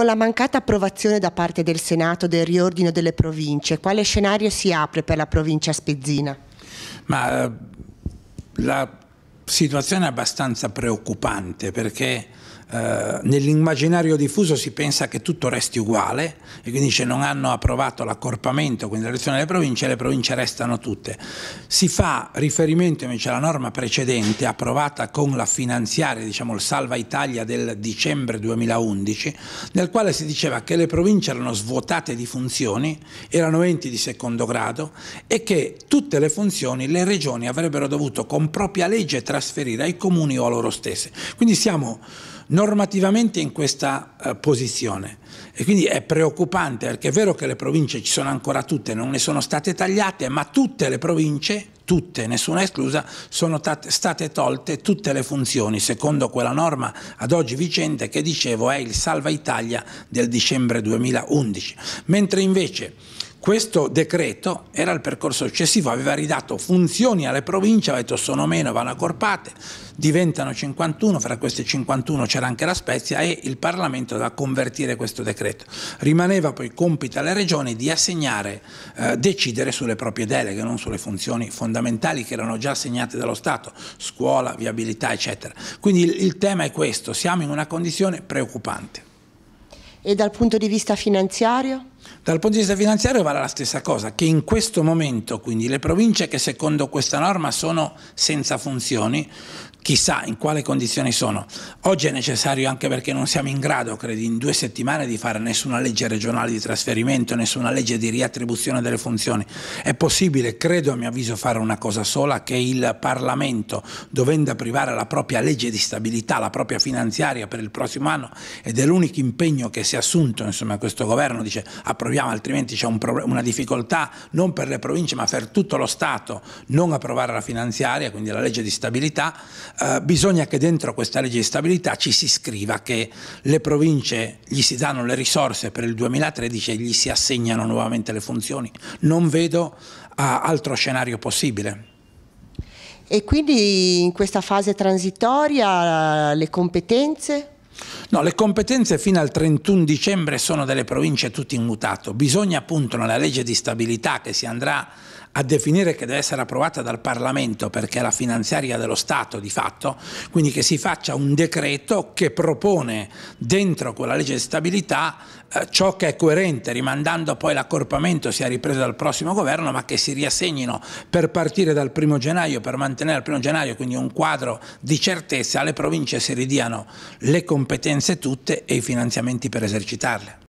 Con la mancata approvazione da parte del Senato del riordino delle province, quale scenario si apre per la provincia spezzina? Ma eh, la situazione è abbastanza preoccupante perché eh, nell'immaginario diffuso si pensa che tutto resti uguale e quindi se non hanno approvato l'accorpamento, quindi la l'elezione delle province, le province restano tutte. Si fa riferimento invece alla norma precedente approvata con la finanziaria, diciamo il Salva Italia del dicembre 2011, nel quale si diceva che le province erano svuotate di funzioni, erano enti di secondo grado e che tutte le funzioni le regioni avrebbero dovuto con propria legge trasferire ai comuni o a loro stesse. Quindi siamo normativamente in questa eh, posizione e quindi è preoccupante perché è vero che le province ci sono ancora tutte, non ne sono state tagliate, ma tutte le province, tutte, nessuna esclusa, sono state tolte tutte le funzioni secondo quella norma ad oggi vigente che dicevo è il Salva Italia del dicembre 2011, mentre invece questo decreto era il percorso successivo, aveva ridato funzioni alle province, aveva detto sono meno, vanno accorpate, diventano 51, fra queste 51 c'era anche la Spezia e il Parlamento doveva convertire questo decreto. Rimaneva poi compito alle regioni di assegnare, eh, decidere sulle proprie deleghe, non sulle funzioni fondamentali che erano già assegnate dallo Stato, scuola, viabilità eccetera. Quindi il, il tema è questo, siamo in una condizione preoccupante. E dal punto di vista finanziario? Dal punto di vista finanziario vale la stessa cosa, che in questo momento quindi le province che secondo questa norma sono senza funzioni chissà in quale condizioni sono. Oggi è necessario anche perché non siamo in grado, credo, in due settimane di fare nessuna legge regionale di trasferimento, nessuna legge di riattribuzione delle funzioni. È possibile, credo a mio avviso, fare una cosa sola, che il Parlamento, dovendo privare la propria legge di stabilità, la propria finanziaria per il prossimo anno, ed è l'unico impegno che si è assunto, insomma, questo governo dice approviamo, altrimenti c'è un una difficoltà non per le province ma per tutto lo Stato non approvare la finanziaria, quindi la legge di stabilità, eh, bisogna che dentro questa legge di stabilità ci si scriva che le province gli si danno le risorse per il 2013 e gli si assegnano nuovamente le funzioni. Non vedo eh, altro scenario possibile. E quindi in questa fase transitoria eh, le competenze? No, le competenze fino al 31 dicembre sono delle province tutte in mutato. Bisogna appunto nella legge di stabilità che si andrà a definire che deve essere approvata dal Parlamento perché è la finanziaria dello Stato di fatto, quindi che si faccia un decreto che propone dentro quella legge di stabilità eh, ciò che è coerente, rimandando poi l'accorpamento sia ripreso dal prossimo governo, ma che si riassegnino per partire dal primo gennaio, per mantenere al primo gennaio, quindi un quadro di certezza, alle province si ridiano le competenze tutte e i finanziamenti per esercitarle.